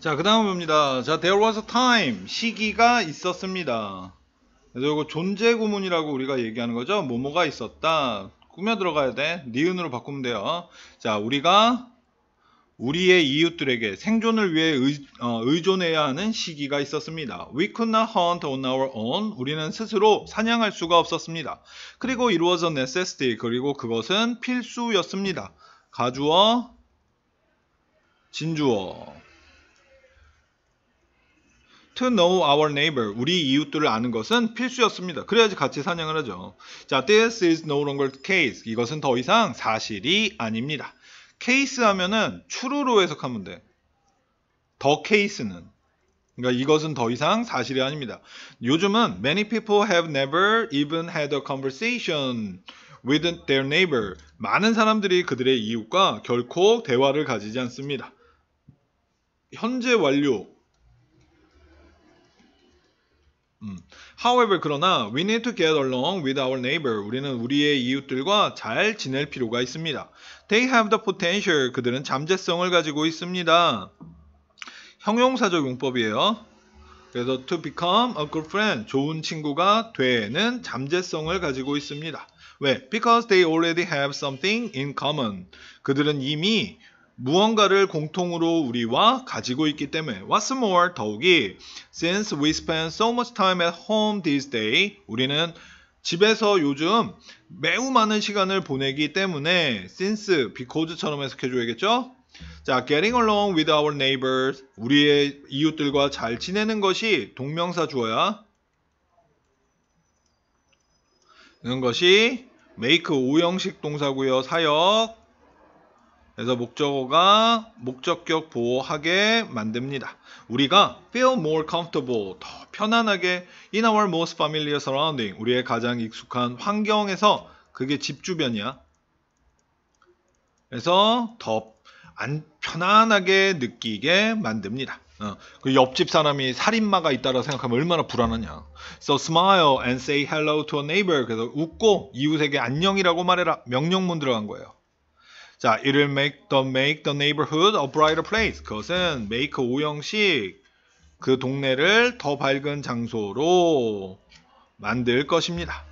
자, 그 다음 봅니다. 자, there was a time. 시기가 있었습니다. 그래서 이거 존재 구문이라고 우리가 얘기하는 거죠. 뭐뭐가 있었다. 꾸며 들어가야 돼. 니은으로 바꾸면 돼요. 자, 우리가 우리의 이웃들에게 생존을 위해 의, 어, 존해야 하는 시기가 있었습니다. We could not hunt on our own. 우리는 스스로 사냥할 수가 없었습니다. 그리고 it was a necessity. 그리고 그것은 필수였습니다. 가주어, 진주어. to know our neighbor, 우리 이웃들을 아는 것은 필수였습니다. 그래야지 같이 사냥을 하죠. 자, this is no longer case. 이것은 더 이상 사실이 아닙니다. 케이스 하면은 true로 해석하면 돼. 더 케이스는 그러니까 이것은 더 이상 사실이 아닙니다. 요즘은 many people have never even had a conversation with their neighbor. 많은 사람들이 그들의 이웃과 결코 대화를 가지지 않습니다. 현재 완료 음. However, 그러나 we need to get along with our neighbor. 우리는 우리의 이웃들과 잘 지낼 필요가 있습니다. They have the potential. 그들은 잠재성을 가지고 있습니다. 형용사적 용법이에요. 그래서 to become a good friend, 좋은 친구가 되는 잠재성을 가지고 있습니다. 왜? Because they already have something in common. 그들은 이미 무언가를 공통으로 우리와 가지고 있기 때문에 What's more, 더욱이 Since we spend so much time at home these days, 우리는 집에서 요즘 매우 많은 시간을 보내기 때문에 since, because처럼 해석해줘야겠죠? 자, getting along with our neighbors, 우리의 이웃들과 잘 지내는 것이 동명사 주어야 는 것이 make 오형식 동사고요. 사역 그래서 목적어가 목적격 보호하게 만듭니다. 우리가 feel more comfortable, 더 편안하게 in our most familiar surrounding, 우리의 가장 익숙한 환경에서 그게 집 주변이야. 그래서 더 안, 편안하게 느끼게 만듭니다. 어, 그 옆집 사람이 살인마가 있다라고 생각하면 얼마나 불안하냐. So smile and say hello to a neighbor. 그래서 웃고 이웃에게 안녕이라고 말해라. 명령문 들어간 거예요. 자, it'll make the make the neighborhood a brighter place. 그것은 make 오형식 그 동네를 더 밝은 장소로 만들 것입니다.